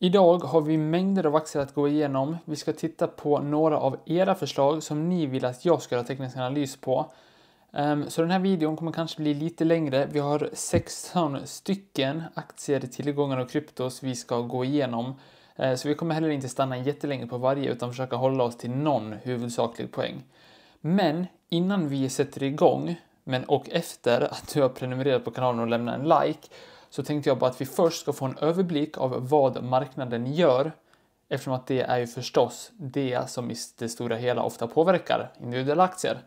Idag har vi mängder av aktier att gå igenom. Vi ska titta på några av era förslag som ni vill att jag ska göra teknisk analys på. Ehm, så den här videon kommer kanske bli lite längre. Vi har 16 stycken aktier, tillgångar och kryptos vi ska gå igenom. Ehm, så vi kommer heller inte stanna jättelänge på varje utan försöka hålla oss till någon huvudsaklig poäng. Men innan vi sätter igång men och efter att du har prenumererat på kanalen och lämnat en like så tänkte jag bara att vi först ska få en överblick av vad marknaden gör eftersom att det är ju förstås det som i det stora hela ofta påverkar individuella aktier.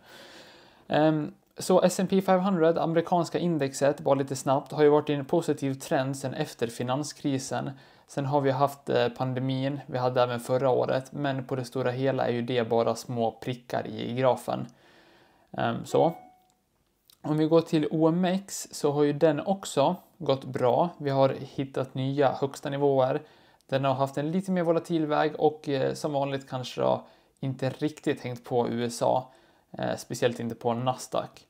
Ehm, så S&P 500, amerikanska indexet, bara lite snabbt, har ju varit i en positiv trend sedan efter finanskrisen. Sen har vi haft eh, pandemin, vi hade även förra året, men på det stora hela är ju det bara små prickar i grafen. Ehm, så. Om vi går till OMX så har ju den också gått bra. Vi har hittat nya högsta nivåer. Den har haft en lite mer volatil väg och eh, som vanligt kanske då inte riktigt hängt på USA, eh, speciellt inte på Nasdaq.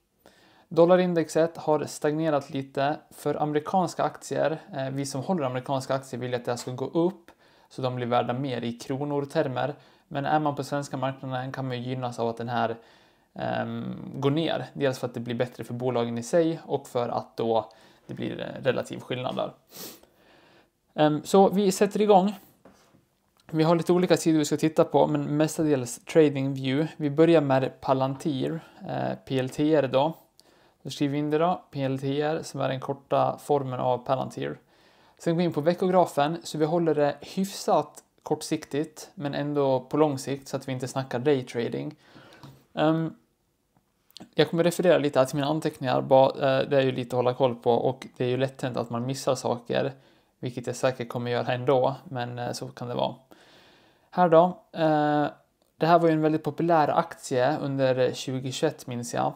Dollarindexet har stagnerat lite. För amerikanska aktier, eh, vi som håller amerikanska aktier vill att det ska gå upp så de blir värda mer i kronor termer. Men är man på svenska marknaden kan man gynnas av att den här um, går ner. Dels för att det blir bättre för bolagen i sig och för att då det blir eh, relativ skillnad där. Ehm, så vi sätter igång. Vi har lite olika sidor vi ska titta på, men mestadels TradingView. Vi börjar med Palantir, eh, PLTR då. Då skriver vi in det då, PLTR, som är den korta formen av Palantir. Sen går vi in på veckografen, så vi håller det hyfsat kortsiktigt, men ändå på lång sikt så att vi inte snackar daytrading. Ehm, jag kommer referera lite här till mina anteckningar, eh, det är ju lite att hålla koll på och det är ju lätt hänt att man missar saker, vilket jag säkert kommer göra ändå, men eh, så kan det vara. Här då. Eh, det här var ju en väldigt populär aktie under 2021 minns jag.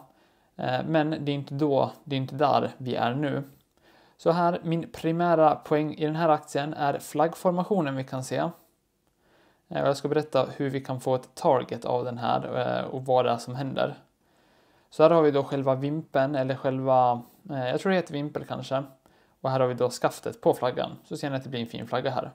Men det är inte då, det är inte där vi är nu. Så här, min primära poäng i den här aktien är flaggformationen vi kan se. Jag ska berätta hur vi kan få ett target av den här och vad det är som händer. Så här har vi då själva vimpen eller själva, eh, jag tror det heter vimpel kanske. Och här har vi då skaftet på flaggan. Så ser ni att det blir en fin flagga här.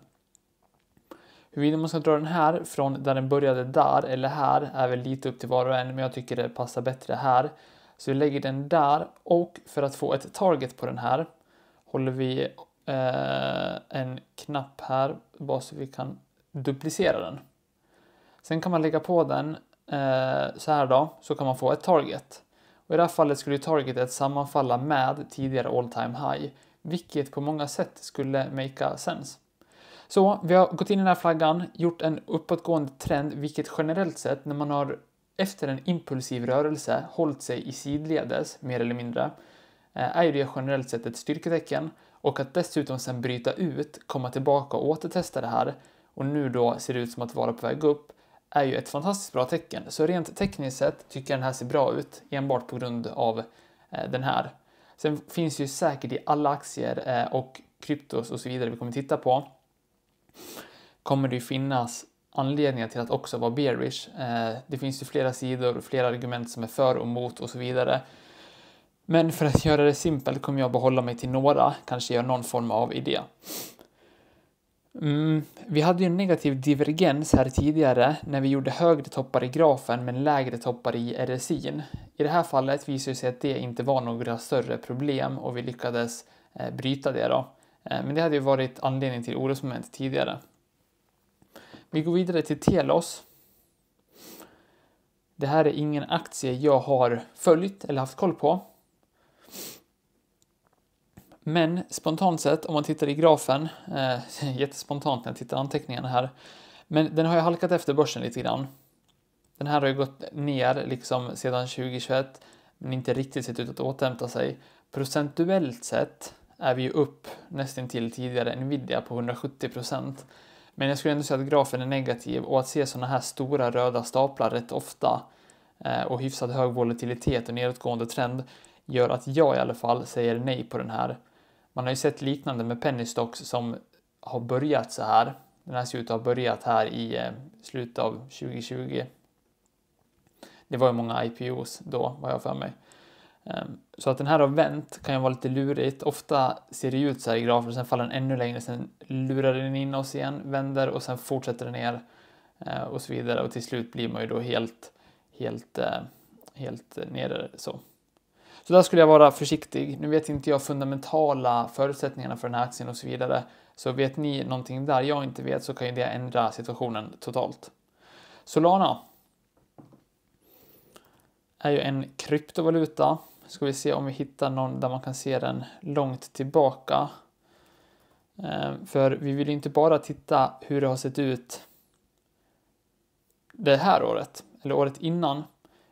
Huruvida man ska dra den här från där den började där eller här är väl lite upp till var och en, men jag tycker det passar bättre här. Så vi lägger den där och för att få ett target på den här håller vi eh, en knapp här bara så vi kan duplicera den. Sen kan man lägga på den eh, så här då, så kan man få ett target. Och I det här fallet skulle targetet sammanfalla med tidigare all time high, vilket på många sätt skulle make sense. Så vi har gått in i den här flaggan, gjort en uppåtgående trend, vilket generellt sett när man har efter en impulsiv rörelse hållit sig i sidledes mer eller mindre eh, är ju det generellt sett ett styrketecken och att dessutom sen bryta ut, komma tillbaka och återtesta det här och nu då ser det ut som att vara på väg upp är ju ett fantastiskt bra tecken. Så rent tekniskt sett tycker jag den här ser bra ut enbart på grund av eh, den här. Sen finns ju säkert i alla aktier eh, och kryptos och så vidare vi kommer titta på kommer det ju finnas anledningar till att också vara bearish. Eh, det finns ju flera sidor, flera argument som är för och mot och så vidare. Men för att göra det simpelt kommer jag behålla mig till några, kanske göra någon form av idé. Mm, vi hade ju en negativ divergens här tidigare när vi gjorde högre toppar i grafen men lägre toppar i RSI'n. I det här fallet visade det sig att det inte var några större problem och vi lyckades eh, bryta det då. Eh, men det hade ju varit anledning till orosmoment tidigare. Vi går vidare till Telos. Det här är ingen aktie jag har följt eller haft koll på. Men spontant sett, om man tittar i grafen, eh, jättespontant när jag tittar anteckningarna här, men den har ju halkat efter börsen lite grann. Den här har ju gått ner liksom sedan 2021, men inte riktigt sett ut att återhämta sig. Procentuellt sett är vi ju upp nästan till tidigare Nvidia på 170 procent. Men jag skulle ändå säga att grafen är negativ och att se sådana här stora röda staplar rätt ofta eh, och hyfsat hög volatilitet och nedåtgående trend gör att jag i alla fall säger nej på den här man har ju sett liknande med penny stocks som har börjat så här. Den här ser ut att ha börjat här i eh, slutet av 2020. Det var ju många IPOs då, vad jag för mig. Ehm, så att den här har vänt kan ju vara lite lurigt. Ofta ser det ut så här i grafen, sen faller den ännu längre, sen lurar den in oss igen, vänder och sen fortsätter den ner eh, och så vidare och till slut blir man ju då helt, helt, eh, helt nere så. Så där skulle jag vara försiktig. Nu vet inte jag fundamentala förutsättningarna för den här aktien och så vidare. Så vet ni någonting där jag inte vet så kan ju det ändra situationen totalt. Solana. Är ju en kryptovaluta. Ska vi se om vi hittar någon där man kan se den långt tillbaka. Eh, för vi vill ju inte bara titta hur det har sett ut det här året, eller året innan,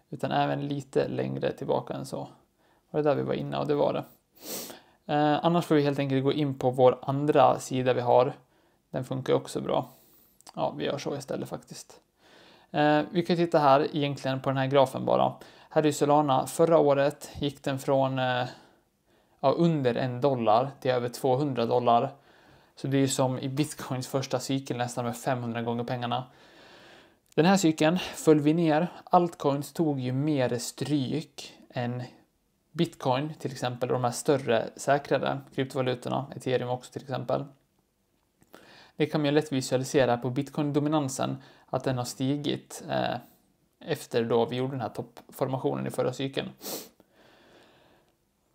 utan även lite längre tillbaka än så. Var det där vi var inne? Ja, det var det. Eh, annars får vi helt enkelt gå in på vår andra sida vi har. Den funkar också bra. Ja, vi gör så istället faktiskt. Eh, vi kan titta här egentligen på den här grafen bara. Här är Solana. Förra året gick den från eh, ja, under en dollar till över 200 dollar. Så det är ju som i bitcoins första cykel nästan med 500 gånger pengarna. Den här cykeln föll vi ner. Altcoins tog ju mer stryk än Bitcoin till exempel och de här större säkrade kryptovalutorna, ethereum också till exempel. Det kan man ju lätt visualisera på bitcoin-dominansen, att den har stigit eh, efter då vi gjorde den här toppformationen i förra cykeln.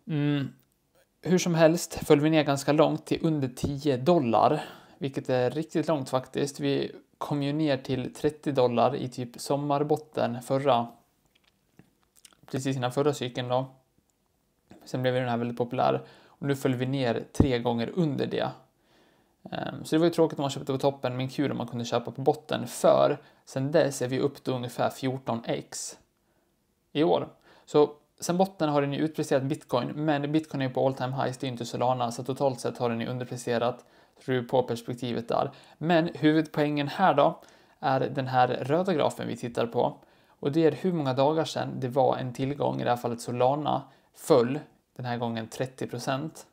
Mm. Hur som helst föll vi ner ganska långt till under 10 dollar, vilket är riktigt långt faktiskt. Vi kom ju ner till 30 dollar i typ sommarbotten förra, precis innan förra cykeln då. Sen blev den här väldigt populär och nu föll vi ner tre gånger under det. Ehm, så det var ju tråkigt om man köpte på toppen, men kul om man kunde köpa på botten för sen dess är vi upp till ungefär 14x i år. Så sen botten har den ju utpresterat bitcoin, men bitcoin är ju på all time highs, det är inte Solana, så totalt sett har den ju underpresterat. Tror på perspektivet där. Men huvudpoängen här då är den här röda grafen vi tittar på och det är hur många dagar sedan det var en tillgång, i det här fallet Solana, föll den här gången 30 procent.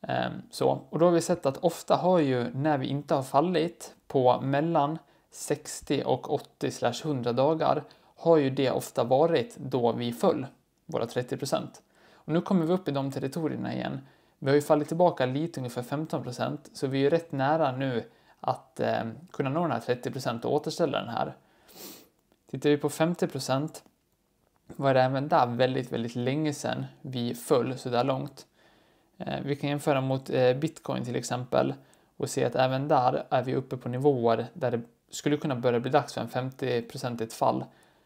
Ehm, och då har vi sett att ofta har ju när vi inte har fallit på mellan 60 och 80 slash 100 dagar har ju det ofta varit då vi föll, våra 30 procent. Och nu kommer vi upp i de territorierna igen. Vi har ju fallit tillbaka lite, ungefär 15 procent, så vi är ju rätt nära nu att eh, kunna nå den här 30 procent och återställa den här. Tittar vi på 50 procent var det även där väldigt, väldigt länge sedan vi föll så där långt. Eh, vi kan jämföra mot eh, bitcoin till exempel och se att även där är vi uppe på nivåer där det skulle kunna börja bli dags för en 50-procentigt fall.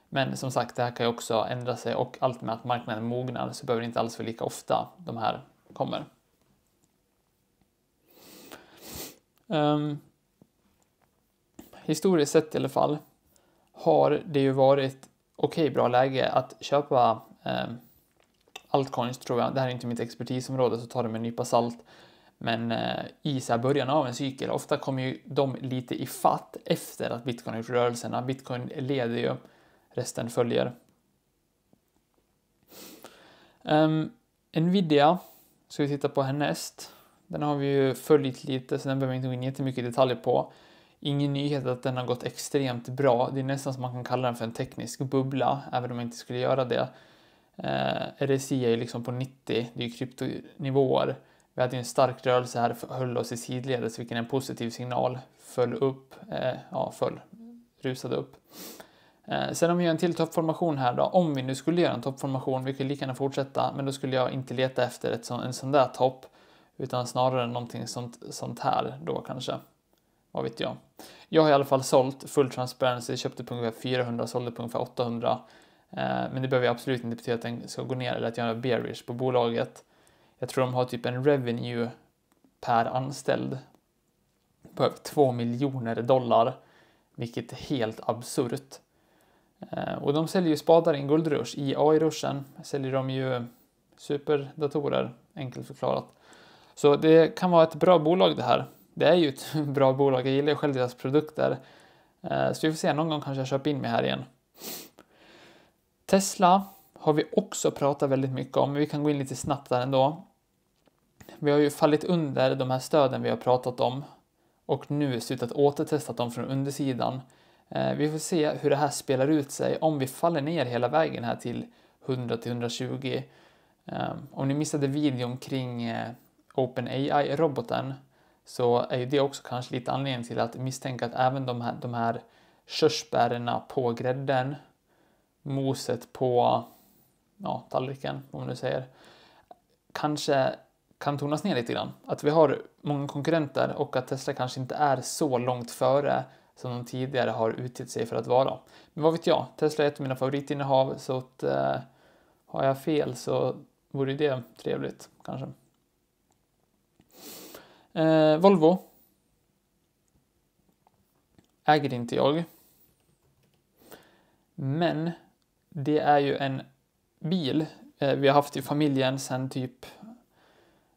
Men som sagt, det här kan ju också ändra sig och allt med att marknaden mognar så behöver det inte alls vara lika ofta de här kommer. Um, historiskt sett i alla fall har det ju varit okej bra läge att köpa eh, altcoins tror jag. Det här är inte mitt expertisområde så ta det med en nypa salt. Men eh, i så början av en cykel, ofta kommer ju de lite i fatt efter att bitcoin har gjort rörelserna. Bitcoin leder ju, resten följer. Um, Nvidia ska vi titta på härnäst. Den har vi ju följt lite så den behöver vi inte gå in jättemycket detaljer på ingen nyhet att den har gått extremt bra. Det är nästan som man kan kalla den för en teknisk bubbla, även om man inte skulle göra det. Eh, RSI är ju liksom på 90, det är ju kryptonivåer. Vi hade ju en stark rörelse här, höll oss i sidledes, vilket är en positiv signal. Föll upp, eh, ja, föll, rusade upp. Eh, sen om vi gör en till toppformation här då, om vi nu skulle göra en toppformation, vi kan lika gärna fortsätta, men då skulle jag inte leta efter ett sån, en sån där topp, utan snarare någonting sånt, sånt här då kanske. Vad vet jag? Jag har i alla fall sålt full transparency, köpte på ungefär 400, sålde på ungefär 800. men det behöver absolut inte betyda att den ska gå ner eller att jag är bearish på bolaget. Jag tror de har typ en revenue per anställd på över 2 miljoner dollar, vilket är helt absurt. Eh, och de säljer ju spadar i en guldrush. I AI-ruschen säljer de ju superdatorer, enkelt förklarat. Så det kan vara ett bra bolag det här det är ju ett bra bolag. Jag gillar ju själv deras produkter. Eh, så vi får se, någon gång kanske jag köper in mig här igen. Tesla har vi också pratat väldigt mycket om, men vi kan gå in lite snabbt där ändå. Vi har ju fallit under de här stöden vi har pratat om och nu slutat återtesta dem från undersidan. Eh, vi får se hur det här spelar ut sig om vi faller ner hela vägen här till 100-120. Ehm, om ni missade videon kring eh, OpenAI-roboten så är ju det också kanske lite anledning till att misstänka att även de här, de här körsbärerna på grädden, moset på ja, tallriken, om man nu säger, kanske kan tonas ner lite grann. Att vi har många konkurrenter och att Tesla kanske inte är så långt före som de tidigare har utgett sig för att vara. Men vad vet jag? Tesla är ett av mina favoritinnehav så att, eh, har jag fel så vore det trevligt kanske. Eh, Volvo. Äger inte jag. Men det är ju en bil eh, vi har haft i familjen sen typ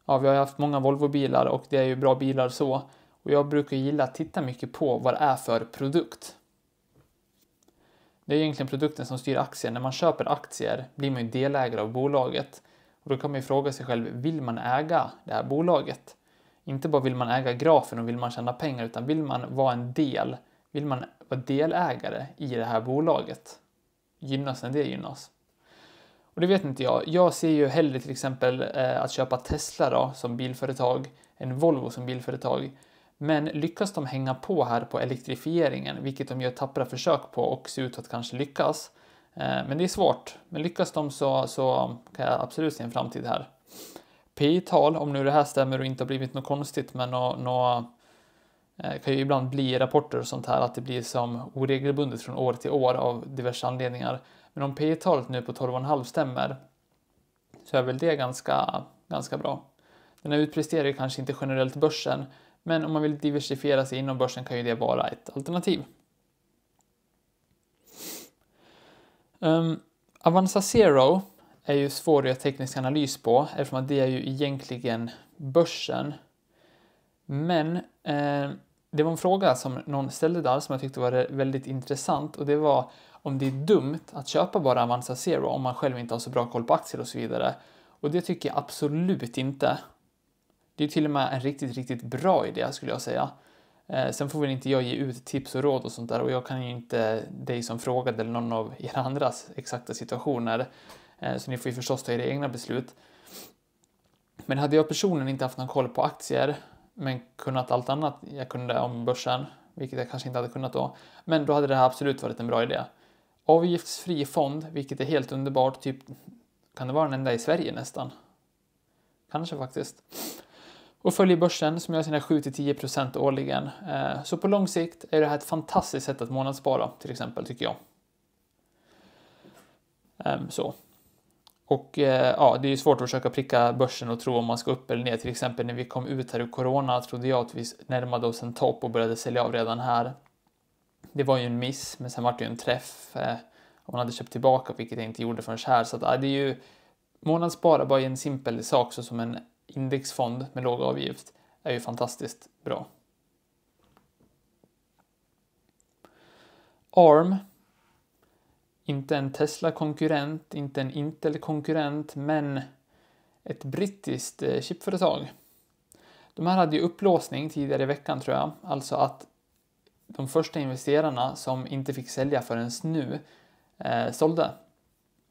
Ja, vi har haft många Volvo-bilar och det är ju bra bilar så. Och jag brukar gilla att titta mycket på vad det är för produkt. Det är egentligen produkten som styr aktien. När man köper aktier blir man ju delägare av bolaget. Och då kan man ju fråga sig själv, vill man äga det här bolaget? Inte bara vill man äga grafen och vill man tjäna pengar utan vill man vara en del, vill man vara delägare i det här bolaget? Gynnas när det gynnas? Och det vet inte jag. Jag ser ju hellre till exempel eh, att köpa Tesla då, som bilföretag än Volvo som bilföretag. Men lyckas de hänga på här på elektrifieringen, vilket de gör tappra försök på och ser ut att kanske lyckas. Eh, men det är svårt. Men lyckas de så, så kan jag absolut se en framtid här. FPI-tal, om nu det här stämmer och inte har blivit något konstigt, men något nå, eh, kan ju ibland bli rapporter och sånt här att det blir som oregelbundet från år till år av diverse anledningar. Men om P-talet nu på 12,5 stämmer så är väl det ganska, ganska bra. Den här utpresterar ju kanske inte generellt börsen, men om man vill diversifiera sig inom börsen kan ju det vara ett alternativ. Um, Avanza Zero är ju svår att göra teknisk analys på eftersom att det är ju egentligen börsen. Men eh, det var en fråga som någon ställde där som jag tyckte var väldigt intressant och det var om det är dumt att köpa bara Avanza Zero om man själv inte har så bra koll på aktier och så vidare. Och det tycker jag absolut inte. Det är till och med en riktigt, riktigt bra idé skulle jag säga. Eh, sen får väl inte jag ge ut tips och råd och sånt där och jag kan ju inte dig som frågade eller någon av era andras exakta situationer. Eh, så ni får ju förstås ta era egna beslut. Men hade jag personligen inte haft någon koll på aktier men kunnat allt annat jag kunde om börsen, vilket jag kanske inte hade kunnat då, men då hade det här absolut varit en bra idé. Avgiftsfri fond, vilket är helt underbart, typ kan det vara den enda i Sverige nästan? Kanske faktiskt. Och följer börsen som gör sina 7-10% årligen. Eh, så på lång sikt är det här ett fantastiskt sätt att månadsspara till exempel, tycker jag. Ehm, så. Och eh, ja, det är ju svårt att försöka pricka börsen och tro om man ska upp eller ner. Till exempel när vi kom ut här ur corona trodde jag att vi närmade oss en topp och började sälja av redan här. Det var ju en miss, men sen var det ju en träff. Eh, om man hade köpt tillbaka, vilket jag inte gjorde förrän här. Så att, ja, det är ju... Månadsspara bara i en simpel sak, så som en indexfond med låg avgift, är ju fantastiskt bra. ARM inte en Tesla-konkurrent, inte en Intel-konkurrent, men ett brittiskt eh, chipföretag. De här hade ju upplåsning tidigare i veckan tror jag, alltså att de första investerarna som inte fick sälja förrän nu eh, sålde.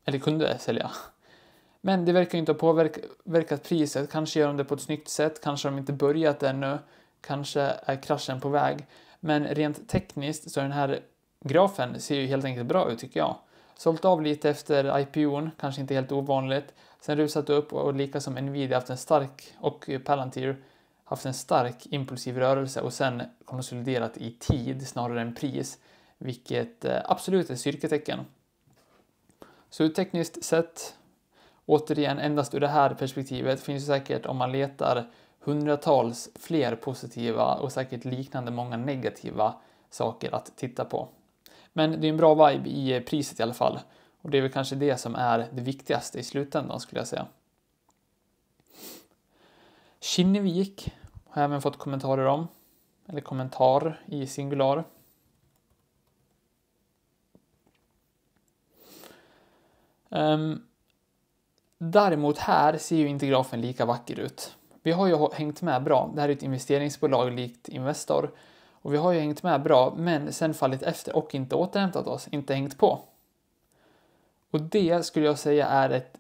Eller kunde sälja. Men det verkar inte ha påverkat priset. Kanske gör de det på ett snyggt sätt, kanske har de inte börjat ännu, kanske är kraschen på väg. Men rent tekniskt så den här grafen ser ju helt enkelt bra ut tycker jag. Sålt av lite efter IPOn, kanske inte helt ovanligt. Sen rusat upp och lika som Nvidia haft en stark och eh, Palantir haft en stark impulsiv rörelse och sen konsoliderat i tid snarare än pris, vilket eh, absolut är styrketecken. Så tekniskt sett, återigen endast ur det här perspektivet, finns det säkert om man letar hundratals fler positiva och säkert liknande många negativa saker att titta på. Men det är en bra vibe i eh, priset i alla fall. Och det är väl kanske det som är det viktigaste i slutändan skulle jag säga. Kinnevik har jag även fått kommentarer om. Eller kommentar i singular. Um, däremot här ser ju inte grafen lika vacker ut. Vi har ju hängt med bra. Det här är ett investeringsbolag likt Investor och vi har ju hängt med bra, men sen fallit efter och inte återhämtat oss, inte hängt på. Och det skulle jag säga är ett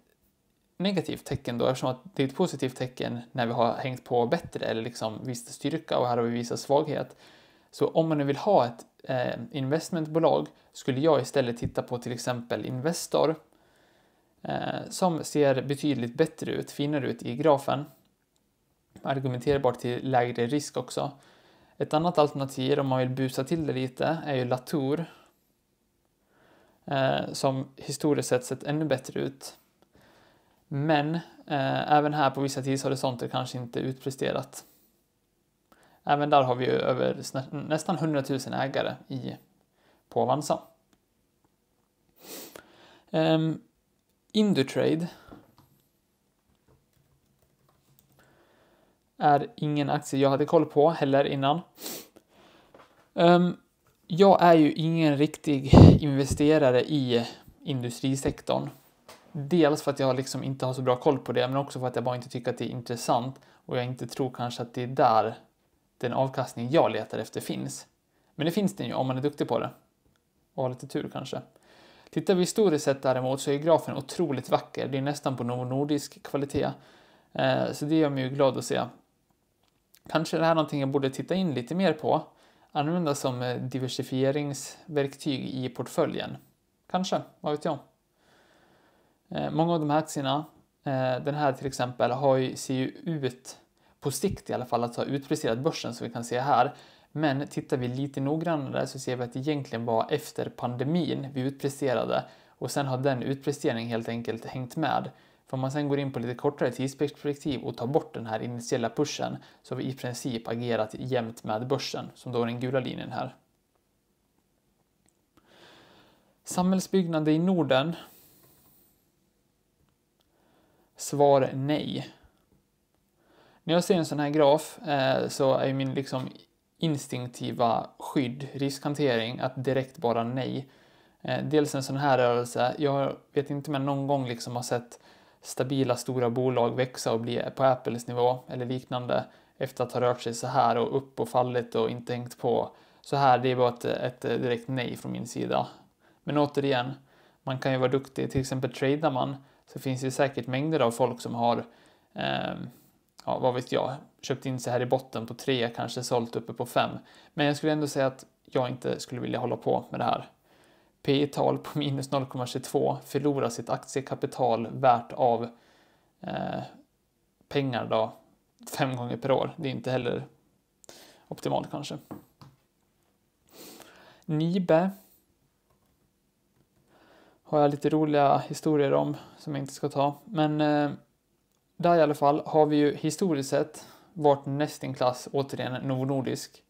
negativt tecken då eftersom att det är ett positivt tecken när vi har hängt på bättre eller liksom visat styrka och här har vi visat svaghet. Så om man nu vill ha ett eh, investmentbolag skulle jag istället titta på till exempel Investor eh, som ser betydligt bättre ut, finare ut i grafen. Argumenterbart till lägre risk också ett annat alternativ, om man vill busa till det lite, är ju Latour. Eh, som historiskt sett sett ännu bättre ut. Men eh, även här på vissa tidshorisonter kanske inte utpresterat. Även där har vi över nästan 100 000 ägare i, på Avanza. Um, Indutrade är ingen aktie jag hade koll på heller innan. Um, jag är ju ingen riktig investerare i industrisektorn. Dels för att jag liksom inte har så bra koll på det, men också för att jag bara inte tycker att det är intressant och jag inte tror kanske att det är där den avkastning jag letar efter finns. Men det finns den ju om man är duktig på det. Och har lite tur kanske. Tittar vi historiskt sett däremot så är grafen otroligt vacker. Det är nästan på Novo Nordisk kvalitet. Eh, så det gör mig ju glad att se kanske det här är någonting jag borde titta in lite mer på. Använda som eh, diversifieringsverktyg i portföljen. Kanske, vad vet jag? Eh, många av de här aktierna, eh, den här till exempel, har ju, ser ju ut, på sikt i alla fall, att ha utpresterat börsen som vi kan se här. Men tittar vi lite noggrannare så ser vi att det egentligen var efter pandemin vi utpresterade och sen har den utpresteringen helt enkelt hängt med för om man sen går in på lite kortare tidsperspektiv och tar bort den här initiella pushen så har vi i princip agerat jämnt med börsen som då är den gula linjen här. Samhällsbyggnader i Norden? Svar nej. När jag ser en sån här graf eh, så är min liksom instinktiva skydd, riskhantering, att direkt bara nej. Eh, dels en sån här rörelse. Jag vet inte om jag någon gång liksom har sett stabila stora bolag växa och bli på Apples nivå eller liknande efter att ha rört sig så här och upp och fallit och inte hängt på så här. Det är bara ett, ett direkt nej från min sida. Men återigen, man kan ju vara duktig. Till exempel tradar man så finns det säkert mängder av folk som har, eh, ja, vad vet jag, köpt in sig här i botten på tre, kanske sålt uppe på fem. Men jag skulle ändå säga att jag inte skulle vilja hålla på med det här. P tal på minus 0,22 förlorar sitt aktiekapital värt av eh, pengar då fem gånger per år. Det är inte heller optimalt kanske. Nibe har jag lite roliga historier om som jag inte ska ta. Men eh, där i alla fall har vi ju historiskt sett varit näst klass återigen Novo Nordisk.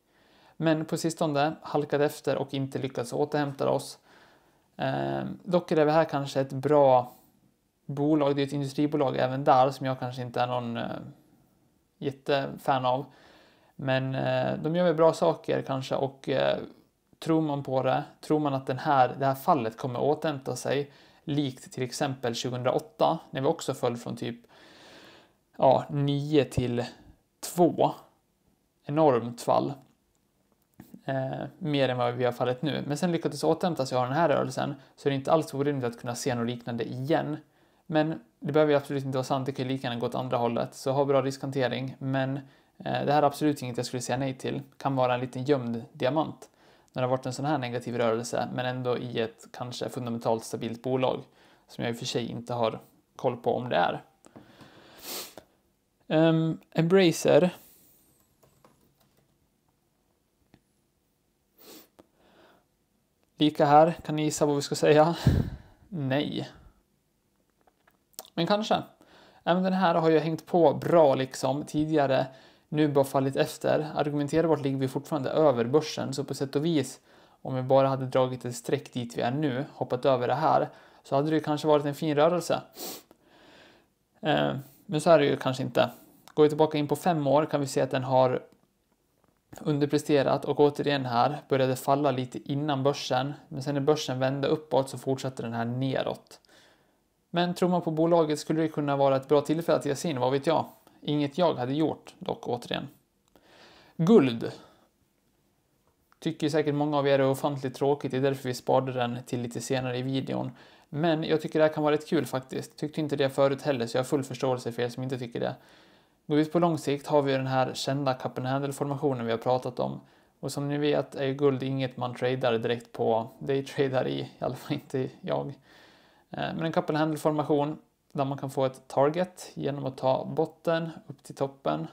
Men på sistone halkat efter och inte lyckats återhämta oss Eh, dock är det här kanske ett bra bolag. Det är ett industribolag även där som jag kanske inte är någon eh, jättefan av. Men eh, de gör väl bra saker kanske och eh, tror man på det, tror man att den här, det här fallet kommer återhämta sig likt till exempel 2008 när vi också föll från typ ja, 9 till 2. Enormt fall. Eh, mer än vad vi har fallit nu. Men sen lyckades återhämta sig av den här rörelsen så är det inte alls orimligt att kunna se något liknande igen. Men det behöver ju absolut inte vara sant, det kan ju lika gärna gå åt andra hållet. Så ha bra riskhantering, men eh, det här är absolut inget jag skulle säga nej till. Kan vara en liten gömd diamant när det har varit en sån här negativ rörelse, men ändå i ett kanske fundamentalt stabilt bolag som jag i och för sig inte har koll på om det är. Um, Embracer Lika här. Kan ni gissa vad vi ska säga? Nej. Men kanske. Även den här har ju hängt på bra liksom tidigare. Nu bara fallit efter. Argumenterbart ligger vi fortfarande över börsen så på sätt och vis om vi bara hade dragit ett streck dit vi är nu, hoppat över det här, så hade det kanske varit en fin rörelse. Eh, men så är det ju kanske inte. Går vi tillbaka in på fem år kan vi se att den har underpresterat och återigen här började falla lite innan börsen. Men sen när börsen vände uppåt så fortsatte den här neråt. Men tror man på bolaget skulle det kunna vara ett bra tillfälle att ge sig in, vad vet jag? Inget jag hade gjort dock återigen. Guld. Tycker säkert många av er är ofantligt tråkigt, det är därför vi sparade den till lite senare i videon. Men jag tycker det här kan vara rätt kul faktiskt. Tyckte inte det förut heller, så jag har full förståelse för er som inte tycker det. Går vi på lång sikt har vi den här kända cup and formationen vi har pratat om. Och som ni vet är guld inget man tradar direkt på daytradar i, i alla fall inte jag. Eh, men en cup and formation där man kan få ett target genom att ta botten upp till toppen.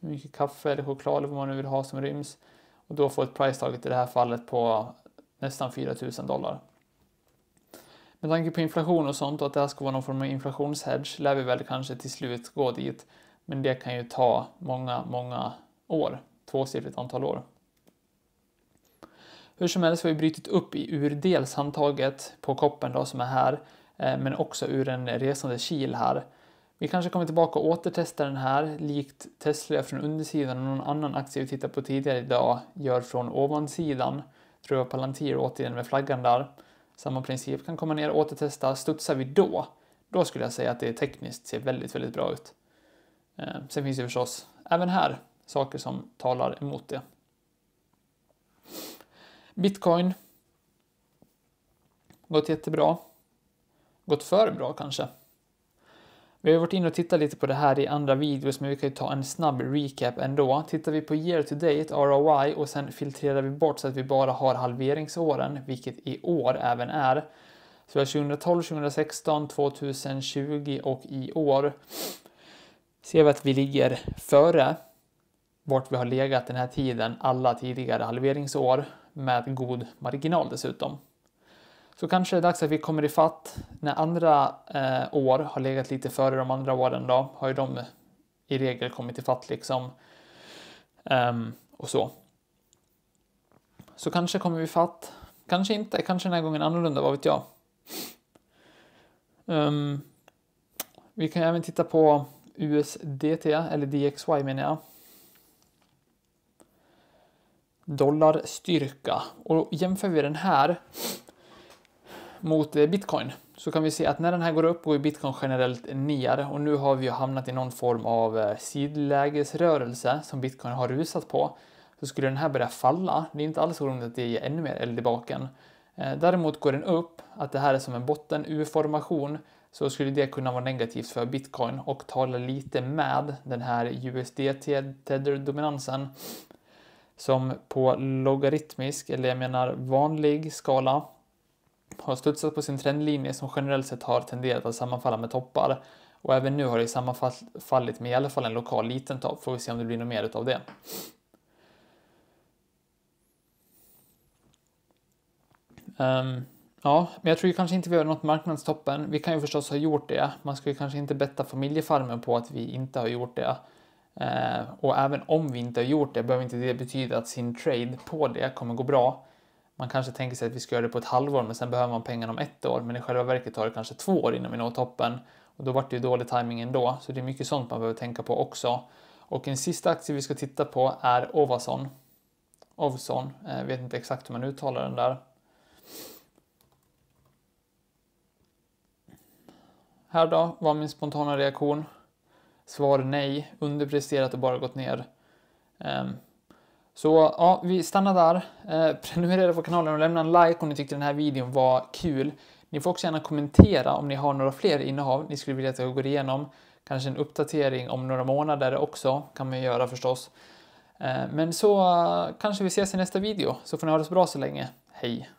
Hur mycket kaffe eller choklad eller vad man nu vill ha som ryms. Och då få ett price target i det här fallet på nästan 4000 dollar. Med tanke på inflation och sånt och att det här ska vara någon form av inflationshedge lär vi väl kanske till slut gå dit. Men det kan ju ta många, många år, tvåsiffrigt antal år. Hur som helst har vi brutit upp i ur dels handtaget på koppen då som är här, eh, men också ur en resande kil här. Vi kanske kommer tillbaka och återtestar den här, likt Tesla från undersidan och någon annan aktie vi tittat på tidigare idag gör från ovansidan. Tror jag Palantir återigen med flaggan där. Samma princip kan komma ner och återtesta. Studsar vi då, då skulle jag säga att det tekniskt ser väldigt, väldigt bra ut. Eh, sen finns det förstås även här saker som talar emot det. Bitcoin. Gått jättebra. Gått för bra kanske. Vi har varit inne och tittat lite på det här i andra videos, men vi kan ju ta en snabb recap ändå. Tittar vi på year to date, ROI, och sen filtrerar vi bort så att vi bara har halveringsåren, vilket i år även är. Så vi har 2012, 2016, 2020 och i år. Ser vi att vi ligger före vart vi har legat den här tiden alla tidigare halveringsår med god marginal dessutom. Så kanske det är dags att vi kommer ifatt när andra eh, år har legat lite före de andra åren då har ju de i regel kommit ifatt liksom. Ehm, och så. Så kanske kommer vi ifatt. Kanske inte, kanske den här gången annorlunda, vad vet jag. Um, vi kan även titta på USDT, eller DXY menar jag. Dollar styrka. Och jämför vi den här mot eh, bitcoin så kan vi se att när den här går upp går bitcoin generellt ner och nu har vi ju hamnat i någon form av eh, sidlägesrörelse som bitcoin har rusat på. Så skulle den här börja falla, det är inte alls oroligt att det ger ännu mer eld i baken. Eh, däremot går den upp, att det här är som en botten U-formation så skulle det kunna vara negativt för bitcoin och tala lite med den här USDT-tether-dominansen som på logaritmisk, eller jag menar vanlig skala har studsat på sin trendlinje som generellt sett har tenderat att sammanfalla med toppar och även nu har det sammanfallit med i alla fall en lokal liten topp. Får vi se om det blir något mer utav det. Um, Ja, men jag tror ju kanske inte vi har nått marknadstoppen. Vi kan ju förstås ha gjort det. Man ska ju kanske inte betta familjefarmen på att vi inte har gjort det. Eh, och även om vi inte har gjort det behöver inte det betyda att sin trade på det kommer gå bra. Man kanske tänker sig att vi ska göra det på ett halvår men sen behöver man pengarna om ett år men i själva verket tar det kanske två år innan vi når toppen och då vart det ju dålig timing ändå så det är mycket sånt man behöver tänka på också. Och en sista aktie vi ska titta på är Ovason. Ovson, eh, vet inte exakt hur man uttalar den där. här då? Var min spontana reaktion. Svar nej. Underpresterat och bara gått ner. Ehm, så ja, vi stannar där. Eh, prenumerera på kanalen och lämna en like om ni tyckte den här videon var kul. Ni får också gärna kommentera om ni har några fler innehav ni skulle vilja att jag går igenom. Kanske en uppdatering om några månader också kan man göra förstås. Eh, men så eh, kanske vi ses i nästa video så får ni ha det så bra så länge. Hej!